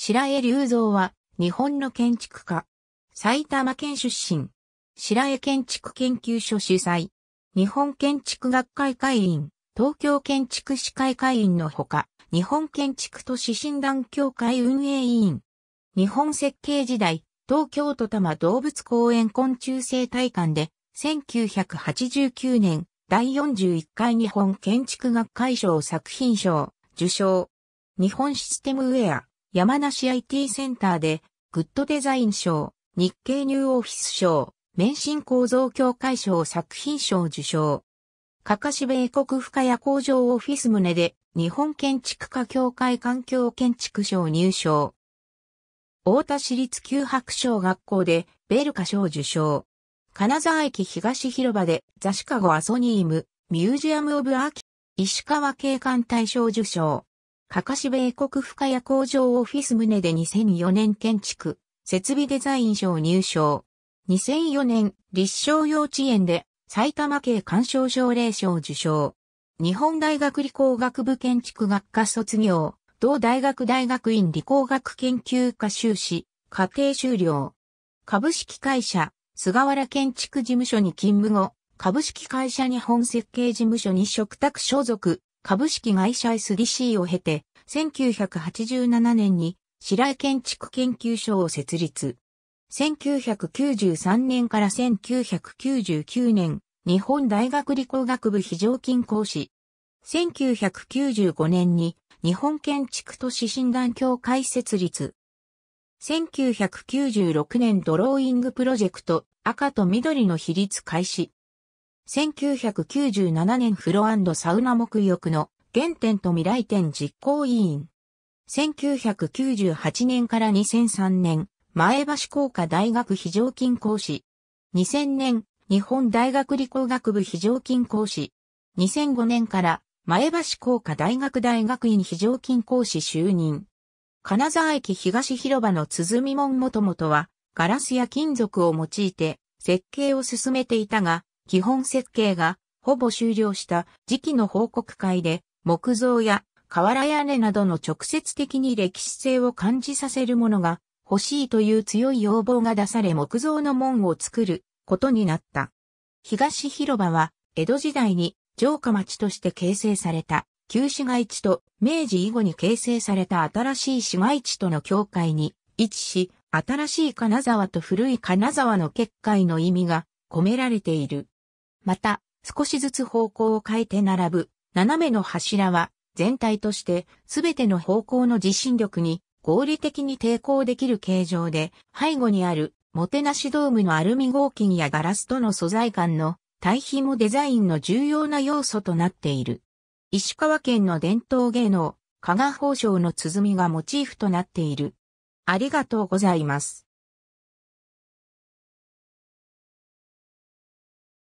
白江隆三は、日本の建築家。埼玉県出身。白江建築研究所主催。日本建築学会会員、東京建築士会会員のほか、日本建築都市診断協会運営委員。日本設計時代、東京都多摩動物公園昆虫生態館で、1989年、第41回日本建築学会賞作品賞、受賞。日本システムウェア、山梨 IT センターで、グッドデザイン賞、日経ニューオフィス賞、免震構造協会賞作品賞受賞。かかし米国深谷工場オフィス棟で日本建築家協会環境建築賞入賞。大田市立旧白小学校でベルカ賞受賞。金沢駅東広場でザシカゴアソニームミュージアムオブアーキ石川景観大賞受賞。かかし米国深谷工場オフィス棟で2004年建築、設備デザイン賞入賞。2004年、立正幼稚園で埼玉県鑑賞奨励賞受賞。日本大学理工学部建築学科卒業、同大学大学院理工学研究科修士、家庭修了。株式会社、菅原建築事務所に勤務後、株式会社日本設計事務所に嘱託所属、株式会社 SDC を経て、1987年に白井建築研究所を設立。1993年から1999年、日本大学理工学部非常勤講師。1995年に日本建築都市診断協会設立。1996年ドローイングプロジェクト赤と緑の比率開始。1997年風呂サウナ沐浴の原点と未来店実行委員。1998年から2003年、前橋工科大学非常勤講師。2000年、日本大学理工学部非常勤講師。2005年から前橋工科大学大学院非常勤講師就任。金沢駅東広場の鼓門もともとはガラスや金属を用いて設計を進めていたが、基本設計がほぼ終了した時期の報告会で木造や瓦屋根などの直接的に歴史性を感じさせるものが欲しいという強い要望が出され木造の門を作ることになった。東広場は江戸時代に城下町として形成された旧市街地と明治以後に形成された新しい市街地との境界に位置し、新しい金沢と古い金沢の結界の意味が込められている。また、少しずつ方向を変えて並ぶ、斜めの柱は、全体として、すべての方向の地震力に、合理的に抵抗できる形状で、背後にある、もてなしドームのアルミ合金やガラスとの素材感の対比もデザインの重要な要素となっている。石川県の伝統芸能、加賀宝章の鼓がモチーフとなっている。ありがとうございます。